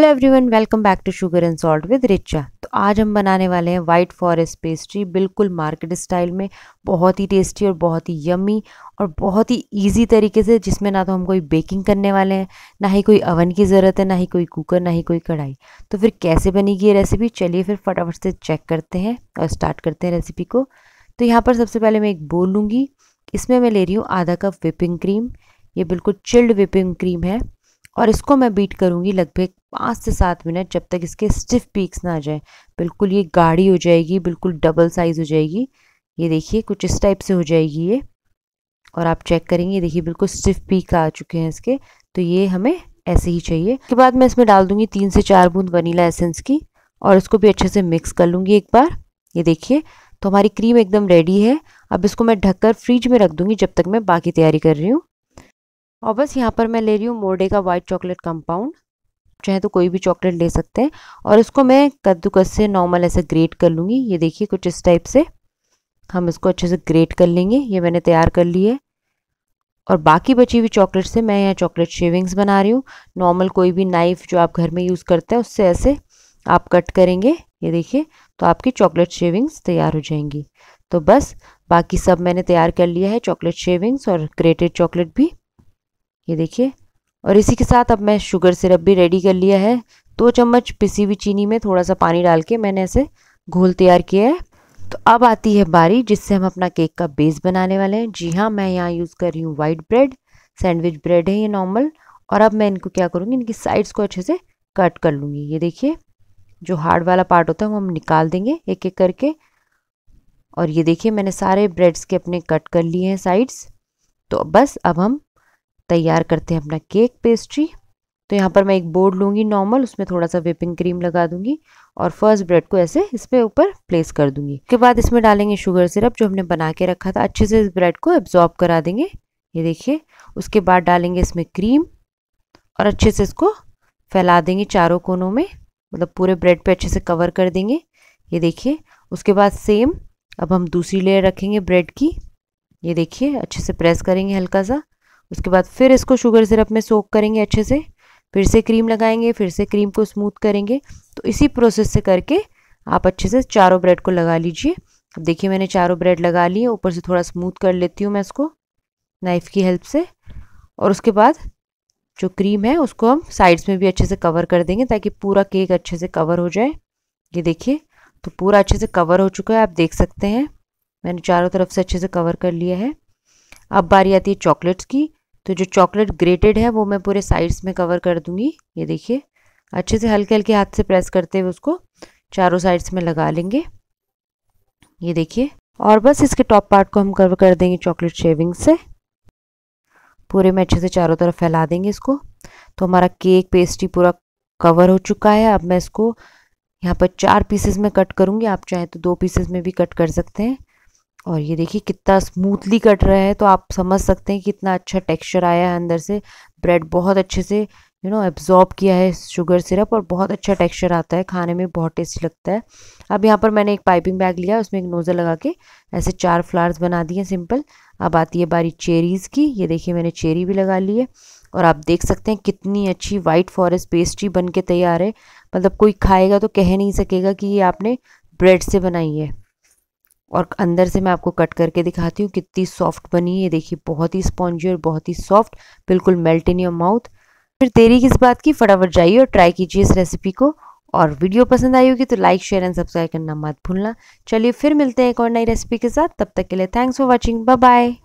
hello everyone welcome back to sugar and salt with Richa तो आज हम बनाने वाले हैं वाइट फॉरेस्ट पेस्ट्री बिल्कुल मार्केट स्टाइल में बहुत ही टेस्टी और बहुत ही यमी और बहुत ही इजी तरीके से जिसमें ना तो हम कोई बेकिंग करने वाले हैं ना ही कोई अवन की ज़रूरत है ना ही कोई कुकर ना ही कोई कढ़ाई तो फिर कैसे बनेगी ये रेसिपी चलिए फिर फटाफट से चेक करते हैं और स्टार्ट करते हैं रेसिपी को तो यहाँ पर सबसे पहले मैं एक बोल लूँगी इसमें मैं ले रही हूँ आधा कप विपिंग क्रीम ये बिल्कुल चिल्ड विपिंग क्रीम है और इसको मैं बीट करूँगी लगभग पाँच से सात मिनट जब तक इसके स्टिफ पीक्स ना आ जाए बिल्कुल ये गाढ़ी हो जाएगी बिल्कुल डबल साइज़ हो जाएगी ये देखिए कुछ इस टाइप से हो जाएगी ये और आप चेक करेंगे देखिए बिल्कुल स्टिफ पीक आ चुके हैं इसके तो ये हमें ऐसे ही चाहिए उसके बाद मैं इसमें डाल दूंगी तीन से चार बूंद वनीला एसेंस की और इसको भी अच्छे से मिक्स कर लूँगी एक बार ये देखिए तो हमारी क्रीम एकदम रेडी है अब इसको मैं ढककर फ्रिज में रख दूँगी जब तक मैं बाकी तैयारी कर रही हूँ और बस यहाँ पर मैं ले रही हूँ मोर्डे का वाइट चॉकलेट कंपाउंड चाहे तो कोई भी चॉकलेट ले सकते हैं और इसको मैं कद्दूकस से नॉर्मल ऐसे ग्रेट कर लूँगी ये देखिए कुछ इस टाइप से हम इसको अच्छे से ग्रेट कर लेंगे ये मैंने तैयार कर ली है और बाकी बची हुई चॉकलेट से मैं यहाँ चॉकलेट शेविंग्स बना रही हूँ नॉर्मल कोई भी नाइफ़ जो आप घर में यूज़ करते हैं उससे ऐसे आप कट करेंगे ये देखिए तो आपकी चॉकलेट शेविंग्स तैयार हो जाएंगी तो बस बाकी सब मैंने तैयार कर लिया है चॉकलेट शेविंग्स और ग्रेटेड चॉकलेट भी ये देखिए और इसी के साथ अब मैं शुगर सिरप भी रेडी कर लिया है दो चम्मच पिसी हुई चीनी में थोड़ा सा पानी डाल के मैंने ऐसे घोल तैयार किया है तो अब आती है बारी जिससे हम अपना केक का बेस बनाने वाले हैं जी हाँ मैं यहाँ यूज़ कर रही हूँ वाइट ब्रेड सैंडविच ब्रेड है ये नॉर्मल और अब मैं इनको क्या करूँगी इनकी साइड्स को अच्छे से कट कर लूँगी ये देखिए जो हार्ड वाला पार्ट होता है वो हम निकाल देंगे एक एक करके और ये देखिए मैंने सारे ब्रेड्स के अपने कट कर लिए हैं साइड्स तो बस अब हम तैयार करते हैं अपना केक पेस्ट्री तो यहाँ पर मैं एक बोर्ड लूँगी नॉर्मल उसमें थोड़ा सा विपिंग क्रीम लगा दूँगी और फर्स्ट ब्रेड को ऐसे इस पर ऊपर प्लेस कर दूँगी उसके बाद इसमें डालेंगे शुगर सिरप जो हमने बना के रखा था अच्छे से इस ब्रेड को एब्जॉर्ब करा देंगे ये देखिए उसके बाद डालेंगे इसमें क्रीम और अच्छे से इसको फैला देंगे चारों कोनों में मतलब पूरे ब्रेड पर अच्छे से कवर कर देंगे ये देखिए उसके बाद सेम अब हम दूसरी लेयर रखेंगे ब्रेड की ये देखिए अच्छे से प्रेस करेंगे हल्का सा उसके बाद फिर इसको शुगर सिरप में सोक करेंगे अच्छे से फिर से क्रीम लगाएंगे फिर से क्रीम को स्मूथ करेंगे तो इसी प्रोसेस से करके आप अच्छे से चारों ब्रेड को लगा लीजिए अब देखिए मैंने चारों ब्रेड लगा लिए ऊपर से थोड़ा स्मूथ कर लेती हूँ मैं इसको नाइफ़ की हेल्प से और उसके बाद जो क्रीम है उसको हम साइड्स में भी अच्छे से कवर कर देंगे ताकि पूरा केक अच्छे से कवर हो जाए ये देखिए तो पूरा अच्छे से कवर हो चुका है आप देख सकते हैं मैंने चारों तरफ से अच्छे से कवर कर लिया है अब बारी आती है चॉकलेट्स की तो जो चॉकलेट ग्रेटेड है वो मैं पूरे साइड्स में कवर कर दूंगी ये देखिए अच्छे से हल्के हल्के हाथ से प्रेस करते हुए उसको चारों साइड्स में लगा लेंगे ये देखिए और बस इसके टॉप पार्ट को हम कवर कर देंगे चॉकलेट शेविंग से पूरे में अच्छे से चारों तरफ फैला देंगे इसको तो हमारा केक पेस्ट्री पूरा कवर हो चुका है अब मैं इसको यहाँ पर चार पीसेस में कट करूँगी आप चाहें तो दो पीसेस में भी कट कर सकते हैं और ये देखिए कितना स्मूथली कट रहा है तो आप समझ सकते हैं कितना अच्छा टेक्सचर आया है अंदर से ब्रेड बहुत अच्छे से यू नो एब्जॉर्ब किया है शुगर सिरप और बहुत अच्छा टेक्सचर आता है खाने में बहुत टेस्टी लगता है अब यहाँ पर मैंने एक पाइपिंग बैग लिया उसमें एक नोज़ल लगा के ऐसे चार फ्लावर्स बना दिए सिंपल अब आती है बारी चेरीज़ की ये देखिए मैंने चेरी भी लगा ली है और आप देख सकते हैं कितनी अच्छी वाइट फॉरेस्ट पेस्ट्री बन के तैयार है मतलब कोई खाएगा तो कह नहीं सकेगा कि ये आपने ब्रेड से बनाई है और अंदर से मैं आपको कट करके दिखाती हूँ कितनी सॉफ्ट बनी है ये देखिए बहुत ही स्पॉन्जी और बहुत ही सॉफ्ट बिल्कुल मेल्ट इन योर माउथ फिर देरी किस बात की फटाफट जाइए और ट्राई कीजिए इस रेसिपी को और वीडियो पसंद आई होगी तो लाइक शेयर एंड सब्सक्राइब करना मत भूलना चलिए फिर मिलते हैं एक और नई रेसिपी के साथ तब तक के लिए thanks for watching bye bye